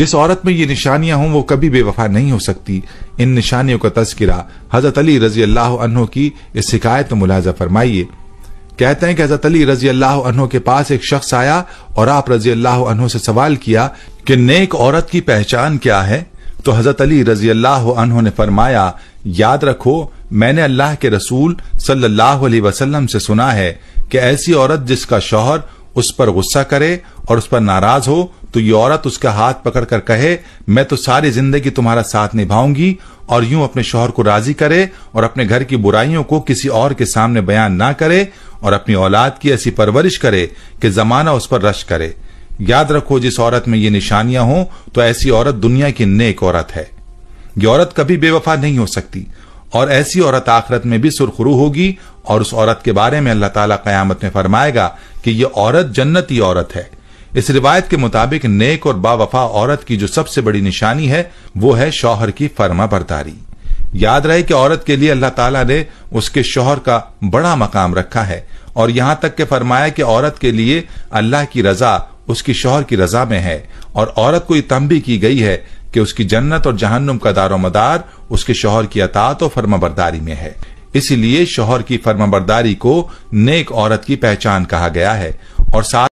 जिस औरत में ये निशानियां हों वो कभी बेवफा नहीं हो सकती इन निशानियों का तस्करा हजरत अली रजी अल्लाह अनहो की इस शिकायत में मुलाजा फरमाइए कहते हैं कि हजरत अली रजी अल्लाह अनहो के पास एक शख्स आया और आप रजी अल्लाह अनहो से सवाल किया कि नेक औरत की पहचान क्या है तो हजरत अली रजी अल्लाह अनहो ने फरमाया याद रखो मैंने अल्लाह के रसूल सल्लल्लाहु अलैहि वसल्लम से सुना है कि ऐसी औरत जिसका शौहर उस पर गुस्सा करे और उस पर नाराज हो तो ये औरत उसका हाथ पकड़कर कहे मैं तो सारी जिंदगी तुम्हारा साथ निभाऊंगी और यूं अपने शोहर को राजी करे और अपने घर की बुराइयों को किसी और के सामने बयान ना करे और अपनी औलाद की ऐसी परवरिश करे कि जमाना उस पर रश करे याद रखो जिस औरत में ये निशानियां हों तो ऐसी औरत दुनिया की नेक औरत है ये औरत कभी बेवफा नहीं हो सकती और ऐसी औरत आखरत में भी सुरखरू होगी और उस औरत के बारे में अल्लाह ताला कयामत में फरमाएगा कि ये औरत जन्नती औरत है इस रिवायत के मुताबिक नेक और बावफा औरत की जो सबसे बड़ी निशानी है वो है शौहर की फर्मा बरदारी याद रहे कि औरत के लिए अल्लाह ताला ने उसके शौहर का बड़ा मकाम रखा है और यहां तक के फरमाया कि औरत के लिए अल्लाह की रजा उसकी शौहर की रजा में है और औरत को इतम भी की गई है कि उसकी जन्नत और जहन्नुम का दारो मदार उसके शोहर की अतात और फर्माबरदारी में है इसीलिए शोहर की फर्मबरदारी को नेक औरत की पहचान कहा गया है और साथ